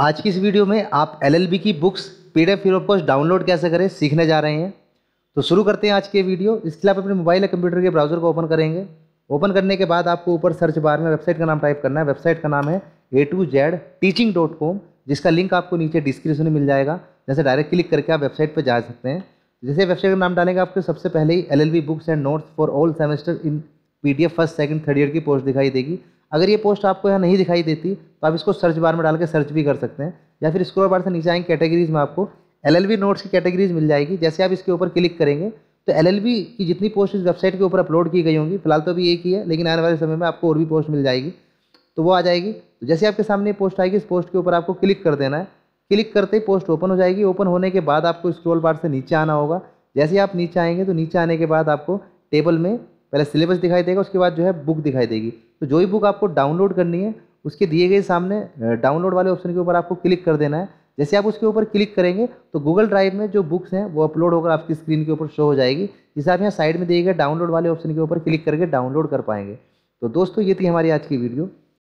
आज की इस वीडियो में आप एलएलबी की books PDF D F cost download कैसे करें सीखने जा रहे हैं तो शुरू करते हैं आज के वीडियो इसके लिए आप अपने मोबाइल या कंप्यूटर के ब्राउजर को ओपन करेंगे ओपन करने के बाद आपको ऊपर सर्च बार में वेबसाइट का नाम टाइप करना है वेबसाइट का नाम है A to Z teaching dot com जिसका लिंक आपको नीचे डिस्क्रिप्शन में मिल जाएगा जैसे डायरेक्ट क्लिक करके आप वेबसाइट पर जा सकते हैं जैसे वेबसाइट का नाम डालेंगे आपको सबसे पहले ही L books and notes for all semester in P first second third year की पोस्ट दिखाई देगी अगर ये पोस्ट आपको यहाँ नहीं दिखाई देती तो आप इसको सर्च बार में डाल के सर्च भी कर सकते हैं या फिर स्क्रोल बार से नीचे आएंगे कैटेगरीज में आपको एल नोट्स की कैटेगरीज मिल जाएगी जैसे आप इसके ऊपर क्लिक करेंगे तो एल की जितनी पोस्ट इस वेबसाइट के ऊपर अपलोड की गई होंगी फिलहाल तो अभी एक ही है लेकिन आने वाले समय में आपको और भी पोस्ट मिल जाएगी तो वो आ जाएगी तो जैसे आपके सामने पोस्ट आएगी इस पोस्ट के ऊपर आपको क्लिक कर देना है क्लिक करते ही पोस्ट ओपन हो जाएगी ओपन होने के बाद आपको स्क्रोल बार से नीचे आना होगा जैसे आप नीचे आएंगे तो नीचे आने के बाद आपको टेबल में पहले सिलेबस दिखाई देगा उसके बाद जो है बुक दिखाई देगी तो जो भी बुक आपको डाउनलोड करनी है उसके दिए गए सामने डाउनलोड वाले ऑप्शन के ऊपर आपको क्लिक कर देना है जैसे आप उसके ऊपर क्लिक करेंगे तो गूगल ड्राइव में जो बुक्स हैं वो अपलोड होकर आपकी स्क्रीन के ऊपर शो हो जाएगी जिसे आप यहाँ साइड में दिए गए डाउनलोड वाले ऑप्शन के ऊपर क्लिक करके डाउनलोड कर पाएंगे तो दोस्तों ये थी हमारी आज की वीडियो